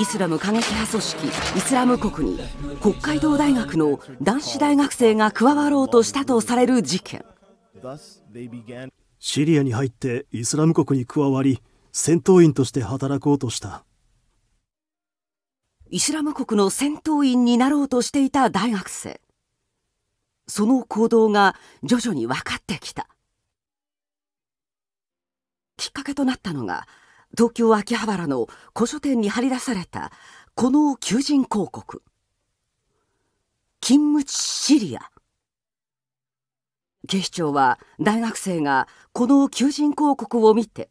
イスラム過激派組織イスラム国に北海道大学の男子大学生が加わろうとしたとされる事件シリアに入ってイスラム国に加わり戦闘員として働こうとしたイスラム国の戦闘員になろうとしていた大学生その行動が徐々に分かってきたきっかけとなったのが東京・秋葉原の古書店に貼り出されたこの求人広告勤務地シリア警視庁は大学生がこの求人広告を見て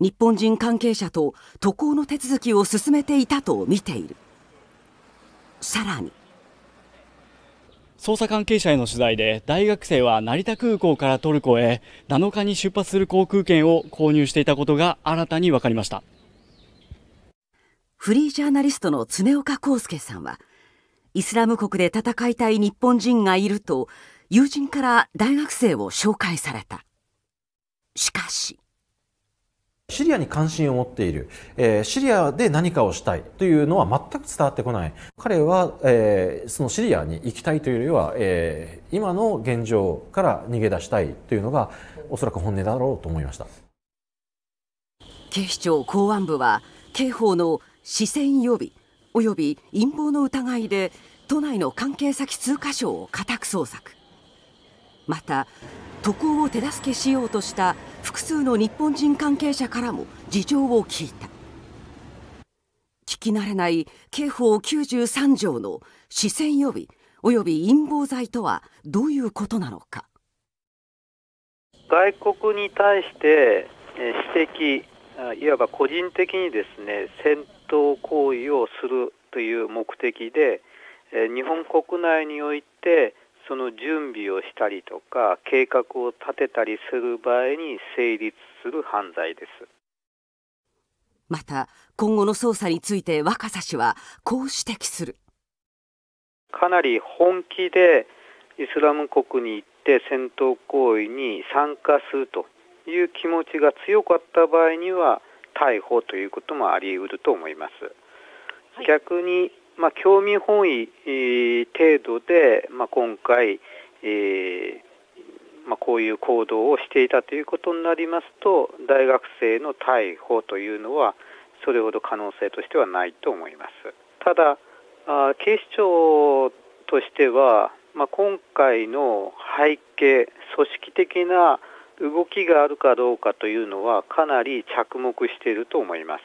日本人関係者と渡航の手続きを進めていたとみているさらに捜査関係者への取材で大学生は成田空港からトルコへ7日に出発する航空券を購入していたことが新たに分かりましたフリージャーナリストの常岡康介さんはイスラム国で戦いたい日本人がいると友人から大学生を紹介されたしかしシリアに関心を持っている、えー、シリアで何かをしたいというのは全く伝わってこない彼は、えー、そのシリアに行きたいというよりは、えー、今の現状から逃げ出したいというのがおそらく本音だろうと思いました警視庁公安部は刑法の視線予備および陰謀の疑いで都内の関係先通過所を家宅捜索また渡航を手助けしようとした複数の日本人関係者からも事情を聞いた聞き慣れない刑法93条の視線予備及び陰謀罪とはどういうことなのか外国に対して私的いわば個人的にですね戦闘行為をするという目的で日本国内においてその準備をしたりとか計画を立てたりする場合に成立する犯罪ですまた今後の捜査について若狭氏はこう指摘するかなり本気でイスラム国に行って戦闘行為に参加するという気持ちが強かった場合には逮捕ということもあり得ると思います。逆にまあ、興味本位、えー、程度で、まあ、今回、えーまあ、こういう行動をしていたということになりますと大学生の逮捕というのはそれほど可能性としてはないと思います。ただあ警視庁としては、まあ、今回の背景組織的な動きがあるかどうかというのはかなり着目していると思います。